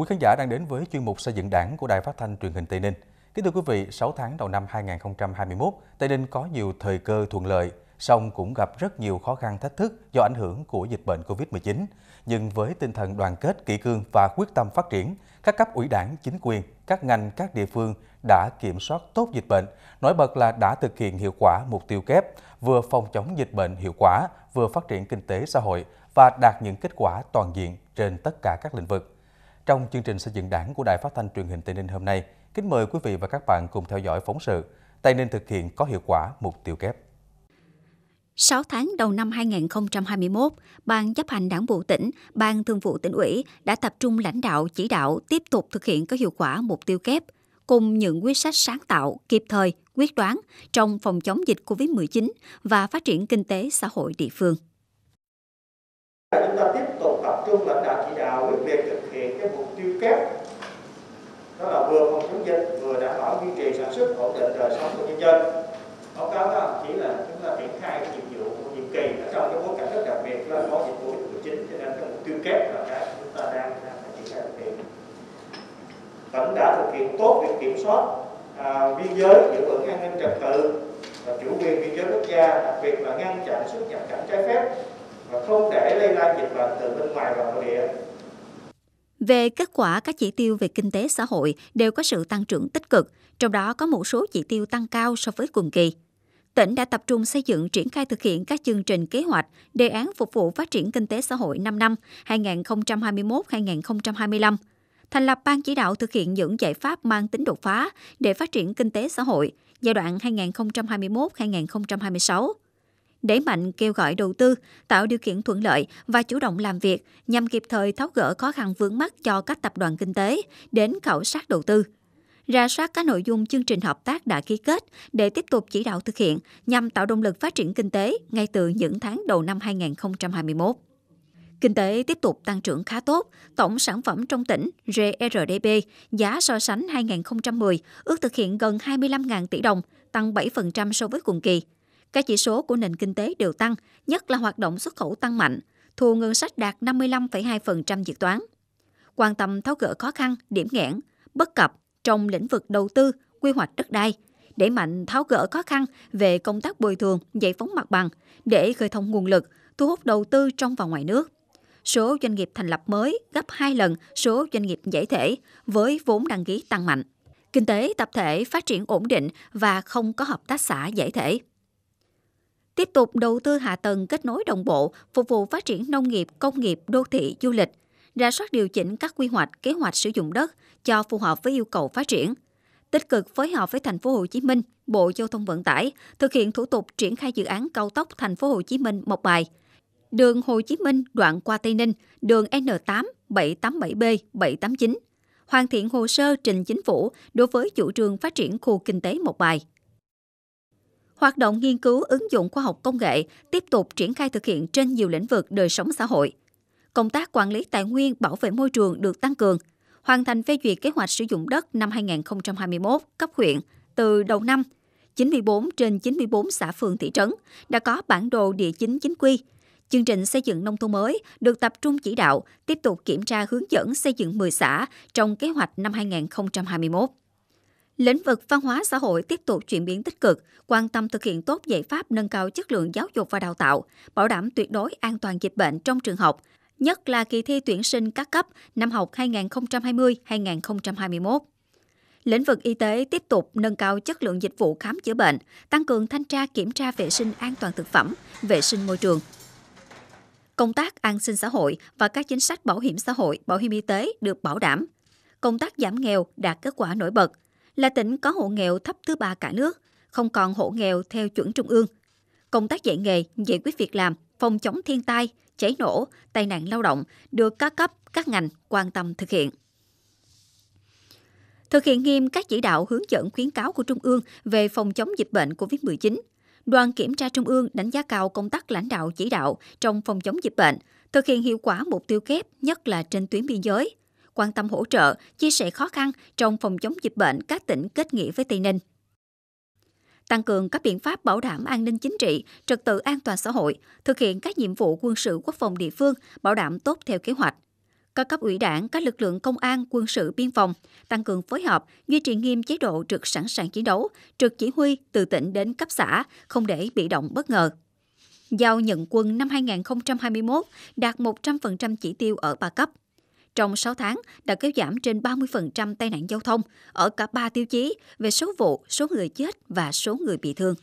Quý khán giả đang đến với chuyên mục xây dựng đảng của Đài Phát thanh Truyền hình Tây Ninh. Kính thưa quý vị, 6 tháng đầu năm 2021, Tây Ninh có nhiều thời cơ thuận lợi, song cũng gặp rất nhiều khó khăn thách thức do ảnh hưởng của dịch bệnh Covid-19. Nhưng với tinh thần đoàn kết, kỷ cương và quyết tâm phát triển, các cấp ủy đảng, chính quyền, các ngành, các địa phương đã kiểm soát tốt dịch bệnh, nổi bật là đã thực hiện hiệu quả mục tiêu kép, vừa phòng chống dịch bệnh hiệu quả, vừa phát triển kinh tế xã hội và đạt những kết quả toàn diện trên tất cả các lĩnh vực. Trong chương trình xây dựng đảng của Đài Phát thanh truyền hình Tây Ninh hôm nay, kính mời quý vị và các bạn cùng theo dõi phóng sự Tây Ninh thực hiện có hiệu quả mục tiêu kép. 6 tháng đầu năm 2021, Ban chấp hành đảng bộ tỉnh, Ban thường vụ tỉnh ủy đã tập trung lãnh đạo chỉ đạo tiếp tục thực hiện có hiệu quả mục tiêu kép, cùng những quyết sách sáng tạo, kịp thời, quyết đoán trong phòng chống dịch COVID-19 và phát triển kinh tế xã hội địa phương. Chúng ta tiếp tục tập trung lãnh đạo chỉ đạo quyết liệt kép đó là vừa phòng chống dịch vừa đảm bảo duy trì sản xuất ổn định đời sống của nhân dân báo cáo đó chỉ là chúng ta triển khai cái nhiệm vụ của nhiệm kỳ ở trong cái bối cảnh rất đặc biệt là có dịch covid 19 cho nên cái mục tiêu kép là cái chúng ta đang đang triển khai thực hiện tỉnh đã thực hiện tốt việc kiểm soát à, biên giới giữ vững an ninh trật tự và chủ quyền biên giới quốc gia đặc biệt là ngăn chặn xuất nhập cảnh trái phép và không để lây lan dịch bệnh từ bên ngoài vào nội địa về kết quả, các chỉ tiêu về kinh tế xã hội đều có sự tăng trưởng tích cực, trong đó có một số chỉ tiêu tăng cao so với cùng kỳ. Tỉnh đã tập trung xây dựng triển khai thực hiện các chương trình kế hoạch, đề án phục vụ phát triển kinh tế xã hội 5 năm 2021-2025, thành lập ban chỉ đạo thực hiện những giải pháp mang tính đột phá để phát triển kinh tế xã hội giai đoạn 2021-2026 đẩy mạnh kêu gọi đầu tư, tạo điều kiện thuận lợi và chủ động làm việc nhằm kịp thời tháo gỡ khó khăn vướng mắt cho các tập đoàn kinh tế đến khảo sát đầu tư ra soát các nội dung chương trình hợp tác đã ký kết để tiếp tục chỉ đạo thực hiện nhằm tạo động lực phát triển kinh tế ngay từ những tháng đầu năm 2021. Kinh tế tiếp tục tăng trưởng khá tốt, tổng sản phẩm trong tỉnh GRDP e giá so sánh 2010 ước thực hiện gần 25.000 tỷ đồng, tăng 7% so với cùng kỳ. Các chỉ số của nền kinh tế đều tăng, nhất là hoạt động xuất khẩu tăng mạnh, thu ngân sách đạt 55,2% dự toán. Quan tâm tháo gỡ khó khăn, điểm nghẽn, bất cập trong lĩnh vực đầu tư, quy hoạch đất đai, đẩy mạnh tháo gỡ khó khăn về công tác bồi thường, giải phóng mặt bằng để khơi thông nguồn lực, thu hút đầu tư trong và ngoài nước. Số doanh nghiệp thành lập mới gấp 2 lần số doanh nghiệp giải thể với vốn đăng ký tăng mạnh. Kinh tế tập thể phát triển ổn định và không có hợp tác xã giải thể tiếp tục đầu tư hạ tầng kết nối đồng bộ, phục vụ phát triển nông nghiệp, công nghiệp, đô thị, du lịch, ra soát điều chỉnh các quy hoạch, kế hoạch sử dụng đất cho phù hợp với yêu cầu phát triển tích cực phối hợp với thành phố Hồ Chí Minh, Bộ Giao thông Vận tải thực hiện thủ tục triển khai dự án cao tốc thành phố Hồ Chí Minh Mộc Bài, đường Hồ Chí Minh đoạn qua Tây Ninh, đường N8 787B 789, hoàn thiện hồ sơ trình chính phủ đối với chủ trương phát triển khu kinh tế Mộc Bài. Hoạt động nghiên cứu ứng dụng khoa học công nghệ tiếp tục triển khai thực hiện trên nhiều lĩnh vực đời sống xã hội. Công tác quản lý tài nguyên, bảo vệ môi trường được tăng cường, hoàn thành phê duyệt kế hoạch sử dụng đất năm 2021 cấp huyện từ đầu năm. 94 trên 94 xã phường thị trấn đã có bản đồ địa chính chính quy. Chương trình xây dựng nông thôn mới được tập trung chỉ đạo, tiếp tục kiểm tra hướng dẫn xây dựng 10 xã trong kế hoạch năm 2021. Lĩnh vực văn hóa xã hội tiếp tục chuyển biến tích cực, quan tâm thực hiện tốt giải pháp nâng cao chất lượng giáo dục và đào tạo, bảo đảm tuyệt đối an toàn dịch bệnh trong trường học, nhất là kỳ thi tuyển sinh các cấp năm học 2020-2021. Lĩnh vực y tế tiếp tục nâng cao chất lượng dịch vụ khám chữa bệnh, tăng cường thanh tra kiểm tra vệ sinh an toàn thực phẩm, vệ sinh môi trường. Công tác an sinh xã hội và các chính sách bảo hiểm xã hội, bảo hiểm y tế được bảo đảm. Công tác giảm nghèo đạt kết quả nổi bật – là tỉnh có hộ nghèo thấp thứ ba cả nước, không còn hộ nghèo theo chuẩn trung ương. Công tác dạy nghề, giải quyết việc làm, phòng chống thiên tai, cháy nổ, tai nạn lao động được các cấp, các ngành quan tâm thực hiện. Thực hiện nghiêm các chỉ đạo hướng dẫn khuyến cáo của Trung ương về phòng chống dịch bệnh COVID-19, Đoàn Kiểm tra Trung ương đánh giá cao công tác lãnh đạo chỉ đạo trong phòng chống dịch bệnh, thực hiện hiệu quả mục tiêu kép, nhất là trên tuyến biên giới – quan tâm hỗ trợ, chia sẻ khó khăn trong phòng chống dịch bệnh các tỉnh kết nghĩa với Tây Ninh tăng cường các biện pháp bảo đảm an ninh chính trị, trật tự an toàn xã hội, thực hiện các nhiệm vụ quân sự quốc phòng địa phương bảo đảm tốt theo kế hoạch. Các cấp ủy đảng, các lực lượng công an, quân sự, biên phòng tăng cường phối hợp, duy trì nghiêm chế độ trực sẵn sàng chiến đấu, trực chỉ huy từ tỉnh đến cấp xã, không để bị động bất ngờ. Giao nhận quân năm 2021 đạt 100% chỉ tiêu ở ba cấp, trong 6 tháng đã kéo giảm trên 30% tai nạn giao thông ở cả 3 tiêu chí về số vụ, số người chết và số người bị thương.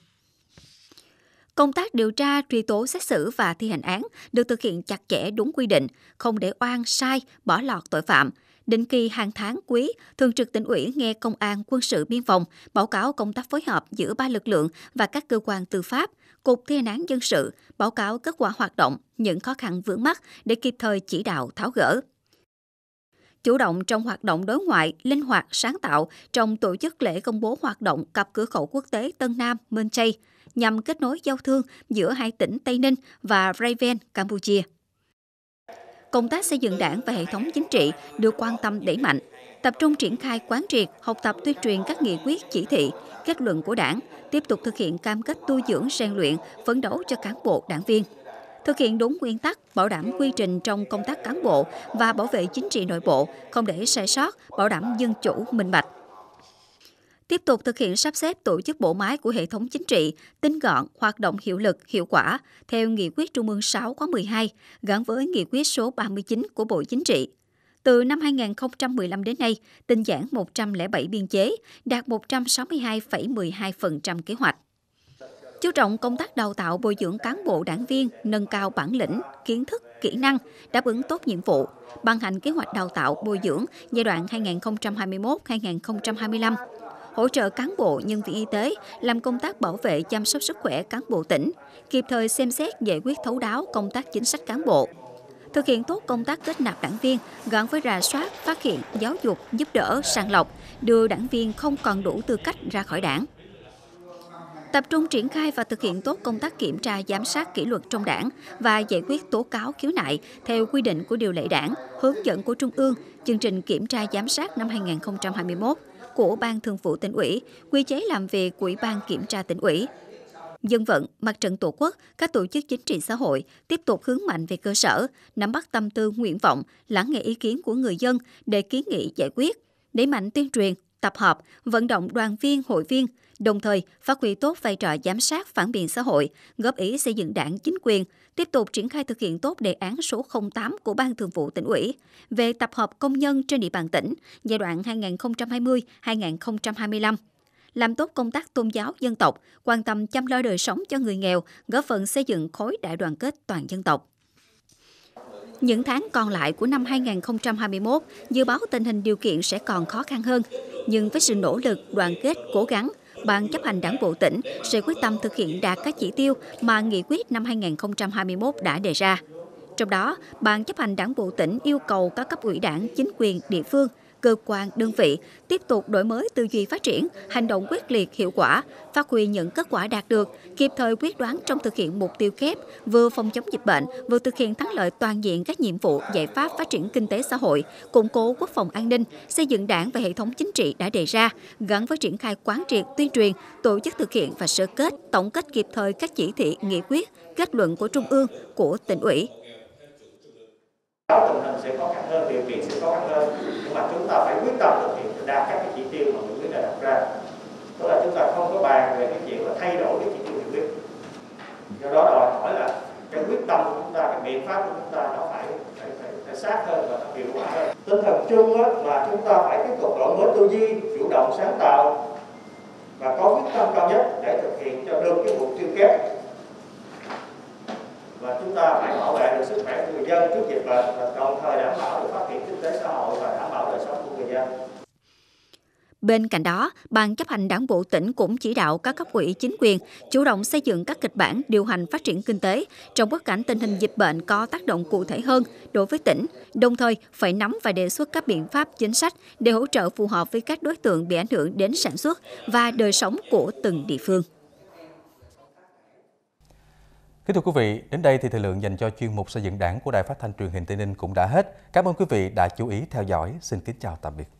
Công tác điều tra, truy tố xét xử và thi hành án được thực hiện chặt chẽ đúng quy định, không để oan, sai, bỏ lọt tội phạm. Định kỳ hàng tháng quý, Thường trực tỉnh ủy nghe Công an, Quân sự, Biên phòng báo cáo công tác phối hợp giữa ba lực lượng và các cơ quan tư pháp, Cục Thi hành án dân sự, báo cáo kết quả hoạt động, những khó khăn vướng mắt để kịp thời chỉ đạo tháo gỡ chủ động trong hoạt động đối ngoại, linh hoạt, sáng tạo trong tổ chức lễ công bố hoạt động cặp cửa khẩu quốc tế Tân Nam – Mên Chay nhằm kết nối giao thương giữa hai tỉnh Tây Ninh và Raven, Campuchia. Công tác xây dựng đảng và hệ thống chính trị được quan tâm đẩy mạnh, tập trung triển khai quán triệt, học tập tuyên truyền các nghị quyết, chỉ thị, kết luận của đảng, tiếp tục thực hiện cam kết tu dưỡng rèn luyện, phấn đấu cho cán bộ đảng viên thực hiện đúng nguyên tắc, bảo đảm quy trình trong công tác cán bộ và bảo vệ chính trị nội bộ, không để sai sót, bảo đảm dân chủ, minh bạch tiếp tục thực hiện sắp xếp tổ chức bộ máy của hệ thống chính trị, tinh gọn, hoạt động hiệu lực, hiệu quả theo nghị quyết Trung ương 6 khóa 12 gắn với nghị quyết số 39 của Bộ Chính trị. Từ năm 2015 đến nay, tinh giản 107 biên chế, đạt 162,12% kế hoạch chú trọng công tác đào tạo bồi dưỡng cán bộ đảng viên nâng cao bản lĩnh, kiến thức, kỹ năng đáp ứng tốt nhiệm vụ, ban hành kế hoạch đào tạo bồi dưỡng giai đoạn 2021-2025 hỗ trợ cán bộ, nhân viên y tế làm công tác bảo vệ chăm sóc sức khỏe cán bộ tỉnh, kịp thời xem xét giải quyết thấu đáo công tác chính sách cán bộ, thực hiện tốt công tác kết nạp đảng viên gắn với rà soát, phát hiện, giáo dục, giúp đỡ, sàng lọc, đưa đảng viên không còn đủ tư cách ra khỏi đảng tập trung triển khai và thực hiện tốt công tác kiểm tra giám sát kỷ luật trong đảng và giải quyết tố cáo khiếu nại theo quy định của điều lệ đảng, hướng dẫn của Trung ương, chương trình kiểm tra giám sát năm 2021 của Ban Thường vụ tỉnh ủy, quy chế làm việc của Ủy ban kiểm tra tỉnh ủy. Dân vận, mặt trận tổ quốc, các tổ chức chính trị xã hội tiếp tục hướng mạnh về cơ sở, nắm bắt tâm tư nguyện vọng, lắng nghe ý kiến của người dân để kiến nghị giải quyết, đẩy mạnh tuyên truyền, tập hợp, vận động đoàn viên, hội viên, đồng thời phát huy tốt vai trò giám sát phản biện xã hội, góp ý xây dựng đảng chính quyền, tiếp tục triển khai thực hiện tốt đề án số 08 của Ban Thường vụ tỉnh ủy về tập hợp công nhân trên địa bàn tỉnh giai đoạn 2020-2025 làm tốt công tác tôn giáo dân tộc, quan tâm chăm lo đời sống cho người nghèo, góp phần xây dựng khối đại đoàn kết toàn dân tộc. Những tháng còn lại của năm 2021, dự báo tình hình điều kiện sẽ còn khó khăn hơn. Nhưng với sự nỗ lực, đoàn kết, cố gắng, Ban chấp hành Đảng bộ tỉnh sẽ quyết tâm thực hiện đạt các chỉ tiêu mà nghị quyết năm 2021 đã đề ra. Trong đó, Ban chấp hành Đảng bộ tỉnh yêu cầu các cấp ủy đảng, chính quyền, địa phương – cơ quan, đơn vị tiếp tục đổi mới tư duy phát triển, hành động quyết liệt hiệu quả, phát huy những kết quả đạt được, kịp thời quyết đoán trong thực hiện mục tiêu kép, vừa phòng chống dịch bệnh, vừa thực hiện thắng lợi toàn diện các nhiệm vụ giải pháp phát triển kinh tế xã hội, củng cố quốc phòng an ninh, xây dựng đảng và hệ thống chính trị đã đề ra, gắn với triển khai quán triệt tuyên truyền, tổ chức thực hiện và sơ kết, tổng kết kịp thời các chỉ thị, nghị quyết, kết luận của Trung ương, của tỉnh ủy. Sẽ khó khăn hơn, điều kiện sẽ khó khăn hơn mà chúng ta phải quyết tâm thực hiện đạt các cái chỉ tiêu mà nghị quyết đã đặt ra Đó là chúng ta không có bàn về cái chuyện là thay đổi cái chỉ tiêu nghị quyết do đó đòi hỏi là cái quyết tâm của chúng ta cái biện pháp của chúng ta nó phải phải, phải, phải sát hơn và nó hiệu quả hơn tinh thần chung á, là chúng ta phải tiếp tục đổi mới tư duy chủ động sáng tạo và có quyết tâm cao nhất để thực hiện cho được cái mục tiêu kép và chúng ta phải bảo vệ được sức khỏe của người dân trước dịch bệnh và đồng thời đảm bảo được phát triển kinh tế xã hội và đảm gian. Bên cạnh đó, Ban chấp hành đảng bộ tỉnh cũng chỉ đạo các cấp ủy chính quyền chủ động xây dựng các kịch bản điều hành phát triển kinh tế trong bối cảnh tình hình dịch bệnh có tác động cụ thể hơn đối với tỉnh, đồng thời phải nắm và đề xuất các biện pháp chính sách để hỗ trợ phù hợp với các đối tượng bị ảnh hưởng đến sản xuất và đời sống của từng địa phương. Kính thưa quý vị, đến đây thì thời lượng dành cho chuyên mục xây dựng đảng của Đài Phát thanh truyền hình Tây Ninh cũng đã hết. Cảm ơn quý vị đã chú ý theo dõi. Xin kính chào tạm biệt.